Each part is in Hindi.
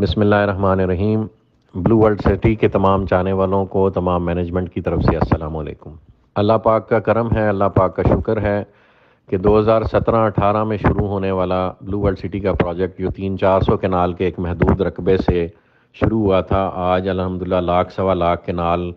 बसमीम ब्लू वर्ल्ड सिटी के तमाम जाने वालों को तमाम मैनेजमेंट की तरफ से असलकुम अल्लाह पाक का करम है अल्लाह पाक का शुक्र है कि 2017-18 में शुरू होने वाला ब्लू वर्ल्ड सिटी का प्रोजेक्ट जो तीन चार सौ केनाल के एक महदूद रकबे से शुरू हुआ था आज अलहमदिल्ला लाख सवा लाख केनाल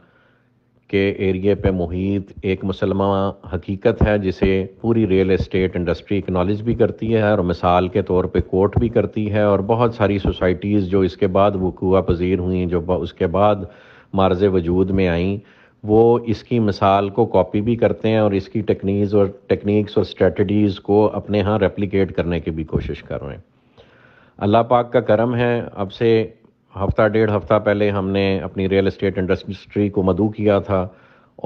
के एरिए पे मुहित एक मुसलमान हकीकत है जिसे पूरी रियल एस्टेट इंडस्ट्री एक्नॉलेज भी करती है और मिसाल के तौर पे कोर्ट भी करती है और बहुत सारी सोसाइटीज़ जो इसके बाद वकूआ पजीर हुई जो उसके बाद मार्ज वजूद में आईं वो इसकी मिसाल को कॉपी भी करते हैं और इसकी टेक्नीज़ और टेक्निक्स और स्ट्रेटजीज़ को अपने यहाँ रेप्लिकेट करने की भी कोशिश कर रहे हैं अल्लाह पाक का करम है अब से हफ्ता डेढ़ हफ्ता पहले हमने अपनी रियल इस्टेट इंडस्ट्री को मधु किया था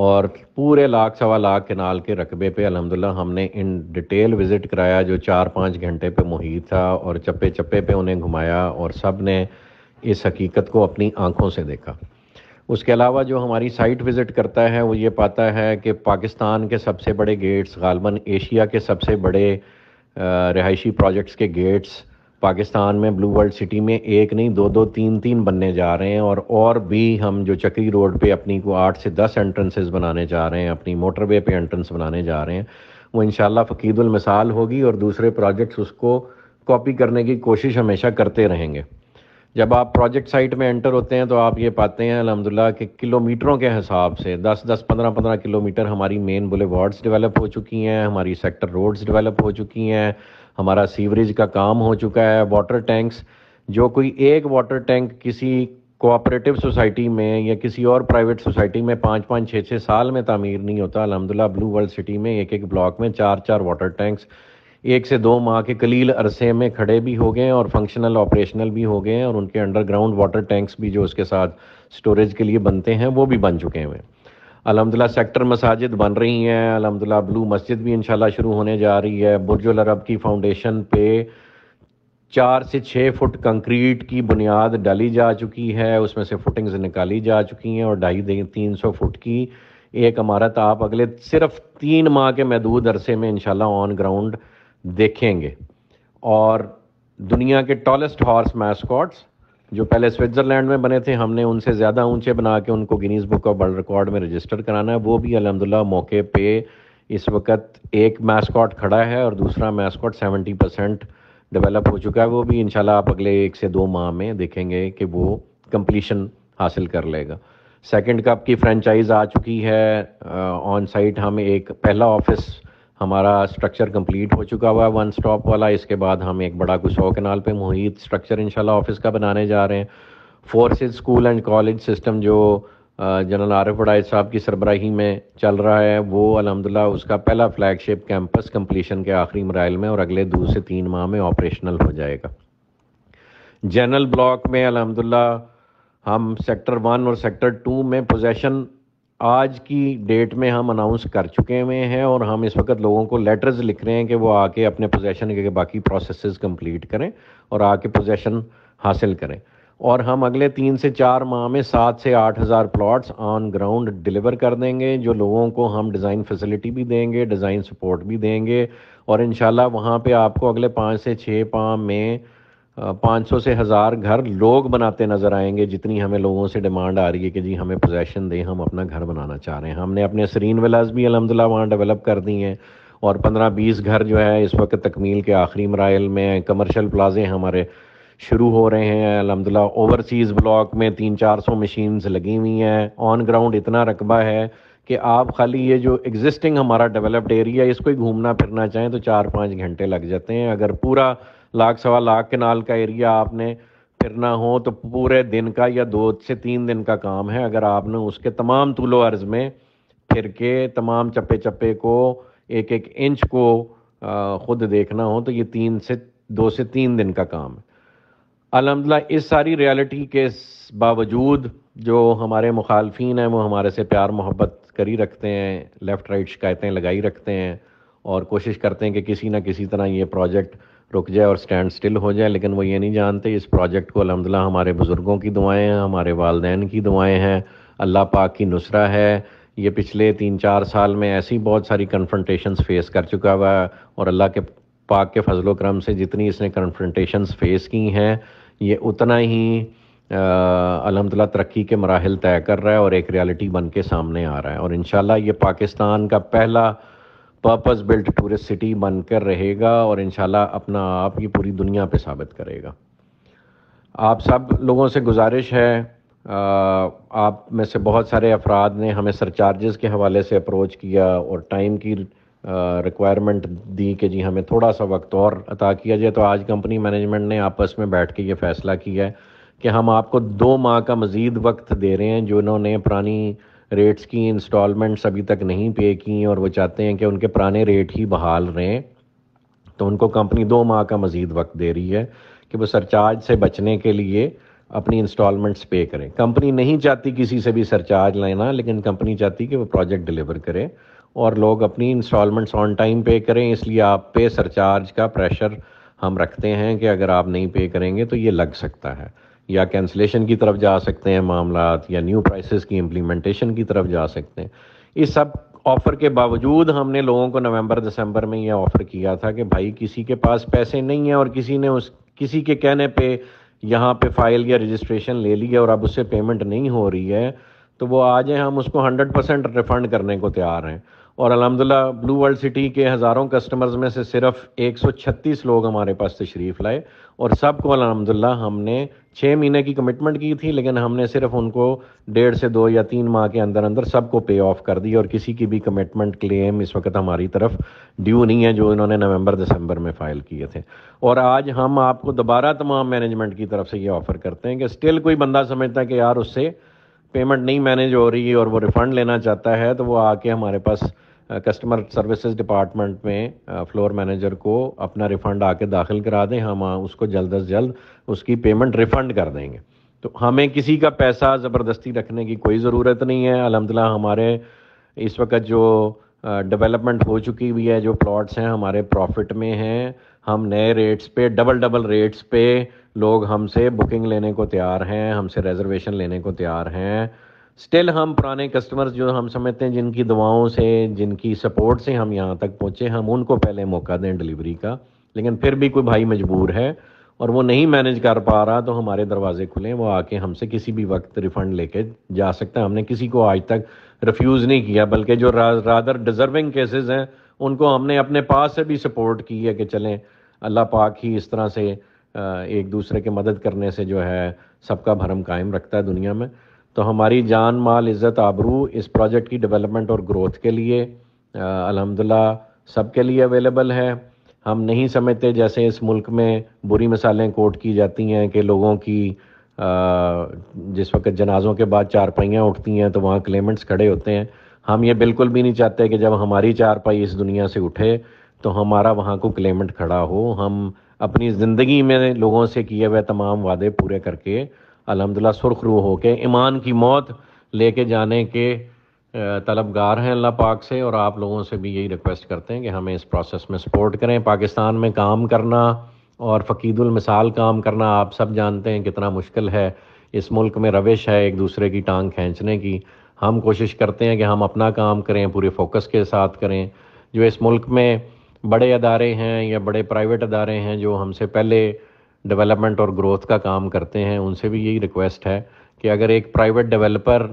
और पूरे लाख सवा लाख केनाल के रकबे पे अलहमदिल्ला हमने इन डिटेल विज़िट कराया जो चार पाँच घंटे पे मुहित था और चप्पे चप्पे पे उन्हें घुमाया और सब ने इस हकीकत को अपनी आँखों से देखा उसके अलावा जो हमारी साइट विज़िट करता है वो ये पाता है कि पाकिस्तान के सबसे बड़े गेट्स गालबन एशिया के सबसे बड़े रिहायशी प्रोजेक्ट्स के गेट्स पाकिस्तान में ब्लू वर्ल्ड सिटी में एक नहीं दो दो तीन तीन बनने जा रहे हैं और और भी हम जो चक्री रोड पे अपनी को आठ से दस एंट्रेंसेस बनाने जा रहे हैं अपनी मोटरवे पे एंट्रेंस बनाने जा रहे हैं वो इन फ़कीदुल मिसाल होगी और दूसरे प्रोजेक्ट्स उसको कॉपी करने की कोशिश हमेशा करते रहेंगे जब आप प्रोजेक्ट साइट में एंटर होते हैं तो आप ये पाते हैं अलहमदिल्ला के किलोमीटरों के हिसाब से 10 10 15 15 किलोमीटर हमारी मेन बुलेवार्ड्स डेवलप हो चुकी हैं हमारी सेक्टर रोड्स डेवलप हो चुकी हैं हमारा सीवरेज का काम हो चुका है वाटर टैंक्स जो कोई एक वाटर टैंक किसी कोऑपरेटिव सोसाइटी में या किसी और प्राइवेट सोसाइटी में पाँच पाँच छः छः साल में तामीर नहीं होता अलहमदिल्ला ब्लू वर्ल्ड सिटी में एक एक ब्लॉक में चार चार वाटर टैंक्स एक से दो माह के कलील अरसे में खड़े भी हो गए और फंक्शनल ऑपरेशनल भी हो गए हैं और उनके अंडरग्राउंड वाटर टैंक्स भी जो उसके साथ स्टोरेज के लिए बनते हैं वो भी बन चुके हैं अलहमदिल्ला सेक्टर मसाजिद बन रही हैं अलहमदिल्ला ब्लू मस्जिद भी इनशाला शुरू होने जा रही है बुरजुल अरब की फाउंडेशन पे चार से छः फुट कंक्रीट की बुनियाद डाली जा चुकी है उसमें से फुटिंग्स निकाली जा चुकी हैं और ढाई तीन सौ फुट की एक इमारत आप अगले सिर्फ तीन माह के महदूद अरसे में इनशाला ऑन ग्राउंड देखेंगे और दुनिया के टॉलेस्ट हॉर्स मैस्कॉट्स जो पहले स्विट्ज़रलैंड में बने थे हमने उनसे ज़्यादा ऊंचे बना के उनको Guinness book of world record में रजिस्टर कराना है वो भी अलहमदिल्ला मौके पे इस वक्त एक मैस्कॉट खड़ा है और दूसरा मैस्कॉट सेवेंटी परसेंट डेवलप हो चुका है वो भी इंशाल्लाह आप अगले एक से दो माह में देखेंगे कि वो कंप्लीशन हासिल कर लेगा सेकेंड कप की फ्रेंचाइज आ चुकी है ऑन साइट हम एक पहला ऑफिस हमारा स्ट्रक्चर कंप्लीट हो चुका हुआ है वन स्टॉप वाला इसके बाद हम एक बड़ा गुस्सौ कनाल पे मुहित स्ट्रक्चर इंशाल्लाह ऑफिस का बनाने जा रहे हैं forces school and college system जो जनरल आरफ वडायद साहब की सरबराही में चल रहा है वो अलहमदिल्ला उसका पहला फ्लैगशिप कैंपस कंप्लीशन के आखिरी मराइल में और अगले दो से तीन माह में ऑपरेशनल हो जाएगा जनरल ब्लॉक में अलहमदिल्ला हम सेक्टर वन और सेक्टर टू में पोजेशन आज की डेट में हम अनाउंस कर चुके हुए हैं और हम इस वक्त लोगों को लेटर्स लिख रहे हैं कि वो आके अपने पोजेसन के बाकी प्रोसेस कंप्लीट करें और आके पोजेसन हासिल करें और हम अगले तीन से चार माह में सात से आठ हज़ार प्लाट्स ऑन ग्राउंड डिलीवर कर देंगे जो लोगों को हम डिज़ाइन फैसिलिटी भी देंगे डिज़ाइन सपोर्ट भी देंगे और इन वहाँ पे आपको अगले पाँच से छः माह में 500 से हज़ार घर लोग बनाते नज़र आएंगे जितनी हमें लोगों से डिमांड आ रही है कि जी हमें पोजेसन दें हम अपना घर बनाना चाह रहे हैं हमने अपने सरीन विलाज भी अलहमदिल्ला वहाँ डेवलप कर दी हैं और 15-20 घर जो है इस वक्त तकमील के आखिरी मराइल में कमर्शल प्लाजे हमारे शुरू हो रहे हैं अलहमदिल्ला ओवरसीज़ ब्लॉक में तीन चार सौ मशीन्स लगी हुई हैं ऑन ग्राउंड इतना रकबा है कि आप खाली ये जो एग्जिस्टिंग हमारा डेवलप्ड एरिया इसको ही घूमना फिरना चाहें तो चार पाँच घंटे लग जाते हैं अगर पूरा लाख सवा लाख नाल का एरिया आपने फिरना हो तो पूरे दिन का या दो से तीन दिन का काम है अगर आपने उसके तमाम तूलो अर्ज़ में फिर के तमाम चप्पे चप्पे को एक एक इंच को ख़ुद देखना हो तो ये तीन से दो से तीन दिन का काम है अलहमदिल्ला इस सारी रियलिटी के बावजूद जो हमारे मुखालफी हैं वो हमारे से प्यार मोहब्बत करी रखते हैं लेफ़्ट राइट शिकायतें लगाई रखते हैं और कोशिश करते हैं कि किसी ना किसी तरह ये प्रोजेक्ट रुक जाए और स्टैंड स्टिल हो जाए लेकिन वो ये नहीं जानते इस प्रोजेक्ट को अलहमदिल्ला हमारे बुज़ुर्गों की दुआएं हैं हमारे वालदेन की दुआएं हैं अल्लाह पाक की नुसरा है ये पिछले तीन चार साल में ऐसी बहुत सारी कन्फ्रंटेशंस फेस कर चुका हुआ है और अल्लाह के पाक के फजलोक्रम करम से जितनी इसने कन्फ्रंटेशंस फेस की हैं ये उतना ही अलहमदिल्ला तरक्की के मराहल तय कर रहा है और एक रियलिटी बन के सामने आ रहा है और इन ये पाकिस्तान का पहला पर्पस बिल्ट टूरिस्ट सिटी बनकर रहेगा और इन अपना आप ये पूरी दुनिया पे साबित करेगा आप सब लोगों से गुजारिश है आप में से बहुत सारे अफराद ने हमें सरचार्जेस के हवाले से अप्रोच किया और टाइम की रिक्वायरमेंट दी कि जी हमें थोड़ा सा वक्त और अता किया जाए तो आज कंपनी मैनेजमेंट ने आपस में बैठ के ये फ़ैसला किया है कि हम आपको दो माह का मज़ीद वक्त दे रहे हैं जो इन्होंने पुरानी रेट्स की इंस्टॉलमेंट्स अभी तक नहीं पे की और वो चाहते हैं कि उनके पुराने रेट ही बहाल रहें तो उनको कंपनी दो माह का मज़ीद वक्त दे रही है कि वो सरचार्ज से बचने के लिए अपनी इंस्टॉलमेंट्स पे करें कंपनी नहीं चाहती किसी से भी सरचार्ज लेना लेकिन कंपनी चाहती कि वो प्रोजेक्ट डिलीवर करें और लोग अपनी इंस्टॉलमेंट्स ऑन टाइम पे करें इसलिए आप पे सरचार्ज का प्रेशर हम रखते हैं कि अगर आप नहीं पे करेंगे तो ये लग सकता है या कैंसलेशन की तरफ जा सकते हैं मामला या न्यू प्राइसेस की इम्प्लीमेंटेशन की तरफ जा सकते हैं इस सब ऑफ़र के बावजूद हमने लोगों को नवंबर दिसंबर में यह ऑफ़र किया था कि भाई किसी के पास पैसे नहीं है और किसी ने उस किसी के कहने पे यहाँ पे फाइल या रजिस्ट्रेशन ले ली है और अब उससे पेमेंट नहीं हो रही है तो वो आज हम उसको हंड्रेड परसेंट रिफ़ंड करने को तैयार हैं और अलहमदिल्ला ब्लू वर्ल्ड सिटी के हज़ारों कस्टमर्स में से सिर्फ 136 लोग हमारे पास तशरीफ़ लाए और सबको अलहमदिल्ला हमने छः महीने की कमिटमेंट की थी लेकिन हमने सिर्फ उनको डेढ़ से दो या तीन माह के अंदर अंदर सबको पे ऑफ कर दी और किसी की भी कमिटमेंट क्लेम इस वक्त हमारी तरफ ड्यू नहीं है जो इन्होंने नवंबर दिसंबर में फ़ाइल किए थे और आज हम आपको दोबारा तमाम मैनेजमेंट की तरफ से ये ऑफ़र करते हैं कि स्टिल कोई बंदा समझता है कि यार उससे पेमेंट नहीं मैनेज हो रही है और वो रिफ़ंड लेना चाहता है तो वो आके हमारे पास कस्टमर सर्विसेज डिपार्टमेंट में फ्लोर मैनेजर को अपना रिफ़ंड आके दाखिल करा दें हम उसको जल्द अज जल्द उसकी पेमेंट रिफ़ंड कर देंगे तो हमें किसी का पैसा ज़बरदस्ती रखने की कोई ज़रूरत नहीं है अलहमदिल्ला हमारे इस वक्त जो डेवलपमेंट हो चुकी हुई है जो प्लॉट्स हैं हमारे प्रॉफिट में हैं हम नए रेट्स पे डबल डबल रेट्स पे लोग हमसे बुकिंग लेने को तैयार हैं हमसे रिजर्वेशन लेने को तैयार हैं स्टिल हम पुराने कस्टमर्स जो हम समझते हैं जिनकी दवाओं से जिनकी सपोर्ट से हम यहाँ तक पहुँचे हम उनको पहले मौका दें डिलीवरी का लेकिन फिर भी कोई भाई मजबूर है और वो नहीं मैनेज कर पा रहा तो हमारे दरवाजे खुले हैं वो आके हमसे किसी भी वक्त रिफ़ंड लेके जा सकता है हमने किसी को आज तक रिफ्यूज़ नहीं किया बल्कि जो रादर डिज़र्विंग केसेस हैं उनको हमने अपने पास से भी सपोर्ट की है कि चलें अल्लाह पाक ही इस तरह से एक दूसरे के मदद करने से जो है सबका भरम कायम रखता है दुनिया में तो हमारी जान माल इज़्ज़त आबरू इस प्रोजेक्ट की डेवलपमेंट और ग्रोथ के लिए अलहमदिल्ला के लिए अवेलेबल है हम नहीं समझते जैसे इस मुल्क में बुरी मिसालें कोट की जाती हैं कि लोगों की जिस वक्त जनाजों के बाद चारपाइयाँ उठती हैं तो वहाँ क्लेमेंट्स खड़े होते हैं हम ये बिल्कुल भी नहीं चाहते कि जब हमारी चारपाई इस दुनिया से उठे तो हमारा वहाँ को क्लेमेंट खड़ा हो हम अपनी ज़िंदगी में लोगों से किए हुए तमाम वादे पूरे करके अलहमदिल्ला सुरख रू हो के ईमान की मौत लेके जाने के तलबगार हैं अल्लाह पाक से और आप लोगों से भी यही रिक्वेस्ट करते हैं कि हमें इस प्रोसेस में सपोर्ट करें पाकिस्तान में काम करना और फ़कीदुलमिसाल काम करना आप सब जानते हैं कितना मुश्किल है इस मुल्क में रविश है एक दूसरे की टांग खींचने की हम कोशिश करते हैं कि हम अपना काम करें पूरे फोकस के साथ करें जो इस मुल्क में बड़े अदारे हैं या बड़े प्राइवेट अदारे हैं जो हमसे पहले डेवलपमेंट और ग्रोथ का काम करते हैं उनसे भी यही रिक्वेस्ट है कि अगर एक प्राइवेट डेवलपर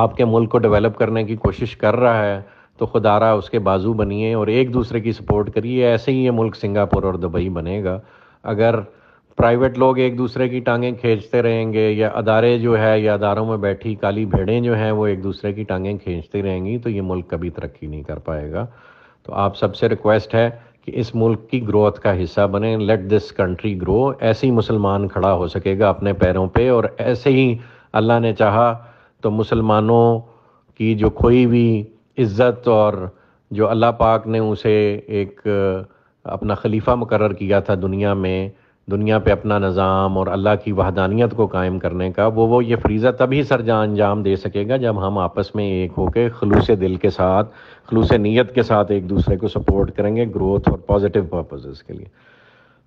आपके मुल्क को डेवलप करने की कोशिश कर रहा है तो खुदारा उसके बाजू बनिए और एक दूसरे की सपोर्ट करिए ऐसे ही ये मुल्क सिंगापुर और दुबई बनेगा अगर प्राइवेट लोग एक दूसरे की टांगें खींचते रहेंगे या अदारे जो है या अदारों में बैठी काली भेड़ें जो हैं वो एक दूसरे की टांगें खींचती रहेंगी तो ये मुल्क कभी तरक्की नहीं कर पाएगा तो आप सबसे रिक्वेस्ट है कि इस मुल्क की ग्रोथ का हिस्सा बने लेट दिस कंट्री ग्रो ऐसे ही मुसलमान खड़ा हो सकेगा अपने पैरों पे और ऐसे ही अल्लाह ने चाहा तो मुसलमानों की जो कोई भी इज़्ज़त और जो अल्लाह पाक ने उसे एक अपना खलीफा मुकर किया था दुनिया में दुनिया पे अपना निज़ाम और अल्लाह की वहदानियत को कायम करने का वो वो ये फ्रीज़ा तभी सरजा अंजाम दे सकेगा जब हम आपस में एक होकर खलूस दिल के साथ खलूस नीयत के साथ एक दूसरे को सपोर्ट करेंगे ग्रोथ और पॉजिटिव पर्पजेज़ के लिए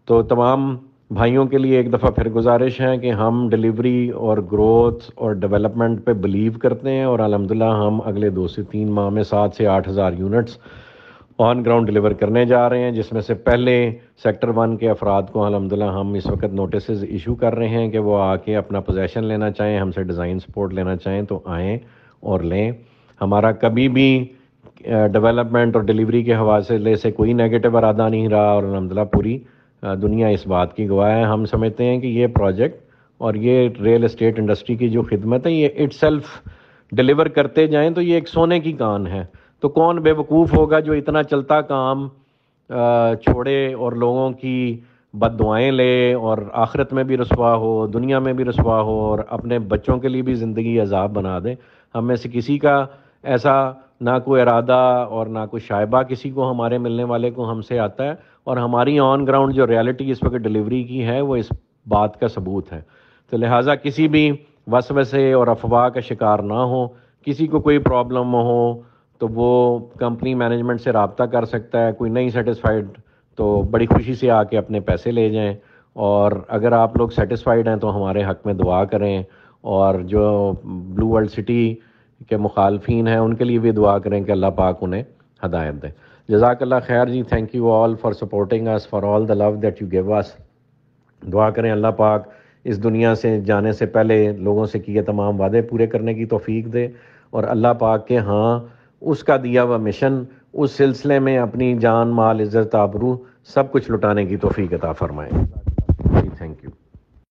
तो तमाम भाइयों के लिए एक दफ़ा फिर गुजारिश है कि हम डिलीवरी और ग्रोथ और डेवलपमेंट पे बिलीव करते हैं और अलहमदिल्ला हम अगले दो से तीन माह में सात से आठ हज़ार यूनिट्स ऑन ग्राउंड डिलीवर करने जा रहे हैं जिसमें से पहले सेक्टर वन के अफराद को अलहमदिल्ला हम इस वक्त नोटिस इशू कर रहे हैं कि वो आके अपना पोजेसन लेना चाहें हमसे डिज़ाइन सपोर्ट लेना चाहें तो आएँ और लें हमारा कभी भी डेवलपमेंट और डिलीवरी के हवाले से कोई नेगेटिव अरादा नहीं रहा और अलहमदिल्ला पूरी दुनिया इस बात की गवाह है हम समझते हैं कि ये प्रोजेक्ट और ये रियल इस्टेट इंडस्ट्री की जो खिदमत है ये इट्सल्फ डिलीवर करते जाएँ तो ये एक सोने की कान है तो कौन बेवकूफ़ होगा जो इतना चलता काम छोड़े और लोगों की बद दुआएँ ले और आखिरत में भी रसवा हो दुनिया में भी रसवा हो और अपने बच्चों के लिए भी ज़िंदगी अजाब बना दे हम में से किसी का ऐसा ना कोई इरादा और ना कोई शायबा किसी को हमारे मिलने वाले को हमसे आता है और हमारी ऑन ग्राउंड जो रियलिटी इस वक्त डिलीवरी की है वो इस बात का सबूत है तो लिहाजा किसी भी वस वसे और अफवाह का शिकार ना हो किसी को कोई प्रॉब्लम हो तो वो कंपनी मैनेजमेंट से रबता कर सकता है कोई नहीं सेटिस्फाइड तो बड़ी खुशी से आके अपने पैसे ले जाएं और अगर आप लोग सेटिस्फाइड हैं तो हमारे हक में दुआ करें और जो ब्लू वर्ल्ड सिटी के मुखालफी हैं उनके लिए भी दुआ करें कि अल्लाह पाक उन्हें हदायत दें जजाकल्ला खैर जी thank you all for supporting us for all the love that you give us दुआ करें अल्लाह पाक इस दुनिया से जाने से पहले लोगों से किए तमाम वादे पूरे करने की तोफ़ी दे और अल्लाह पाक के हाँ उसका दिया हुआ मिशन उस सिलसिले में अपनी जान माल इज़्ज़त आबरू सब कुछ लुटाने की तोफ़ी कता फ़रमाएँ